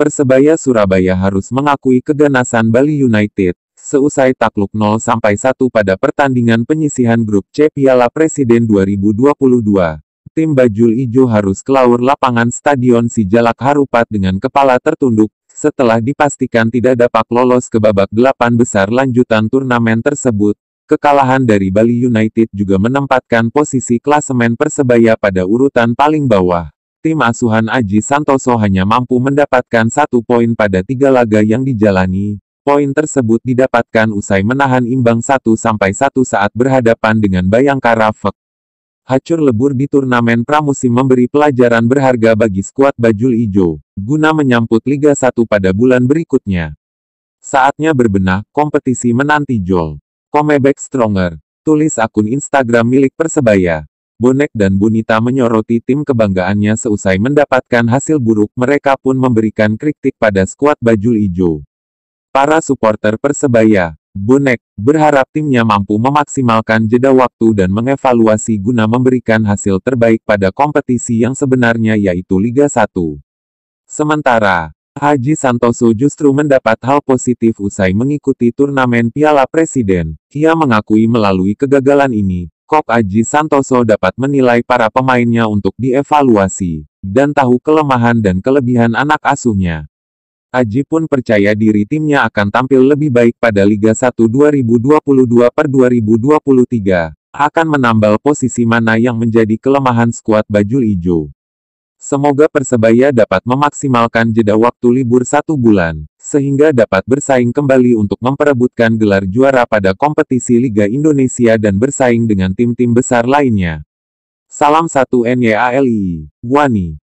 Persebaya Surabaya harus mengakui keganasan Bali United, seusai takluk 0-1 pada pertandingan penyisihan grup C Piala Presiden 2022. Tim Bajul Ijo harus kelaur lapangan Stadion Sijalak Harupat dengan kepala tertunduk, setelah dipastikan tidak dapat lolos ke babak delapan besar lanjutan turnamen tersebut, kekalahan dari Bali United juga menempatkan posisi klasemen Persebaya pada urutan paling bawah. Tim asuhan Aji Santoso hanya mampu mendapatkan satu poin pada tiga laga yang dijalani. Poin tersebut didapatkan usai menahan imbang 1 sampai 1 saat berhadapan dengan Bayangkara Fek. Hacur lebur di turnamen pramusim memberi pelajaran berharga bagi skuad Bajul Ijo, guna menyambut Liga 1 pada bulan berikutnya. Saatnya berbenah, kompetisi menanti jol. Come stronger. Tulis akun Instagram milik Persebaya. Bonek dan Bunita menyoroti tim kebanggaannya seusai mendapatkan hasil buruk, mereka pun memberikan kritik pada skuad Bajul Ijo. Para supporter Persebaya, Bonek, berharap timnya mampu memaksimalkan jeda waktu dan mengevaluasi guna memberikan hasil terbaik pada kompetisi yang sebenarnya yaitu Liga 1. Sementara, Haji Santoso justru mendapat hal positif usai mengikuti turnamen Piala Presiden. Ia mengakui melalui kegagalan ini, Kok Aji Santoso dapat menilai para pemainnya untuk dievaluasi, dan tahu kelemahan dan kelebihan anak asuhnya. Aji pun percaya diri timnya akan tampil lebih baik pada Liga 1 2022 per 2023, akan menambal posisi mana yang menjadi kelemahan skuad baju hijau. Semoga Persebaya dapat memaksimalkan jeda waktu libur satu bulan, sehingga dapat bersaing kembali untuk memperebutkan gelar juara pada kompetisi Liga Indonesia dan bersaing dengan tim-tim besar lainnya. Salam satu NYALI, Wani.